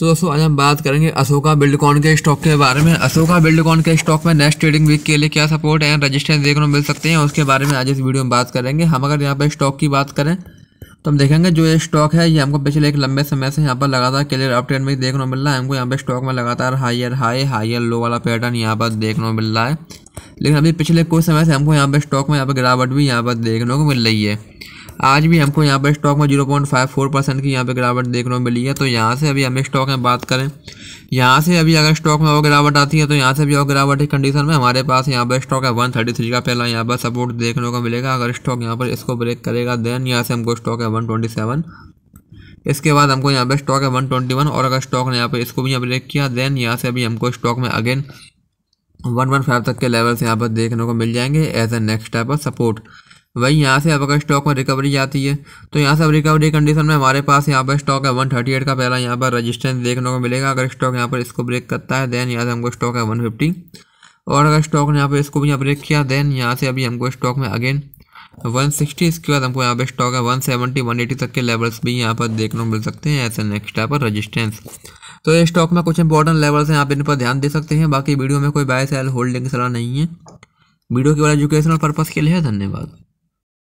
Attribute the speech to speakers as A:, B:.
A: तो दोस्तों आज हम बात करेंगे अशोका बिल्डकॉन के स्टॉक के बारे में अशोका बिल्डकॉन के स्टॉक में नेक्स्ट ट्रेडिंग वीक के लिए क्या सपोर्ट एंड रजिस्टेंस देखने को मिल सकते हैं उसके बारे में आज इस वीडियो में बात करेंगे हम अगर यहाँ पर स्टॉक की बात करें तो हम देखेंगे जो ये स्टॉक है ये हमको पिछले एक लंबे समय से यहाँ पर लगातार क्लियर अपट्रेंड में देखने को मिल रहा है हमको यहाँ पर स्टॉक में लगातार हाइयर हाई हायर लो वाला पैटर्न यहाँ पर देखने को मिल रहा है लेकिन अभी पिछले कुछ समय से हमको यहाँ पर स्टॉक में यहाँ पर गिरावट भी यहाँ पर देखने को मिल रही है आज भी हमको यहाँ पर स्टॉक में zero point five four percent की यहाँ पर गिरावट देखने को मिली है तो यहाँ से अभी हमें स्टॉक में बात करें यहाँ से अभी अगर स्टॉक में और गिरावट आती है तो यहाँ से भी और गिरावट की कंडीशन में हमारे पास यहाँ पर स्टॉक है वन थर्टी थ्री का पहला यहाँ पर सपोर्ट देखने को मिलेगा अगर स्टॉक यहाँ पर इसको ब्रेक करेगा देन यहाँ से हमको स्टॉक है वन ट्वेंटी सेवन इसके बाद हमको यहाँ पर स्टॉक है वन ट्वेंटी वन और अगर स्टॉक ने यहाँ पर इसको भी यहाँ ब्रेक किया देन यहाँ से अभी हमको स्टॉक में अगेन वन वन फाइव तक के लेवल्स यहाँ पर देखने को मिल जाएंगे as a next type of support वही यहाँ से अब अगर स्टॉक में रिकवरी आती है तो यहाँ से अब रिकवरी कंडीशन में हमारे पास यहाँ पर स्टॉक है वन थर्टी एट का पहला यहाँ पर रजिस्टेंस देखने को मिलेगा अगर स्टॉक यहाँ पर इसको ब्रेक करता है देन यहाँ से हमको स्टॉक है वन फिफ्टी और अगर स्टॉक ने यहाँ पर इसको भी यहाँ ब्रेक किया देन यहाँ से अभी हमको स्टॉक में अगेन वन सिक्सटी इसके बाद हमको यहाँ पर स्टॉक है वन एटी तक के लेवल्स भी यहाँ पर देखने को मिल सकते हैं ऐसे नेक्स्ट यहाँ पर रजिस्टेंस तो ये स्टॉक में कुछ इंपॉर्टेंट लेवल्स हैं आप इन पर ध्यान दे सकते हैं बाकी वीडियो में कोई बाय सेल होल्डिंग सलाह नहीं है वीडियो केवल एजुकेशनल पर्पज़ के लिए है धन्यवाद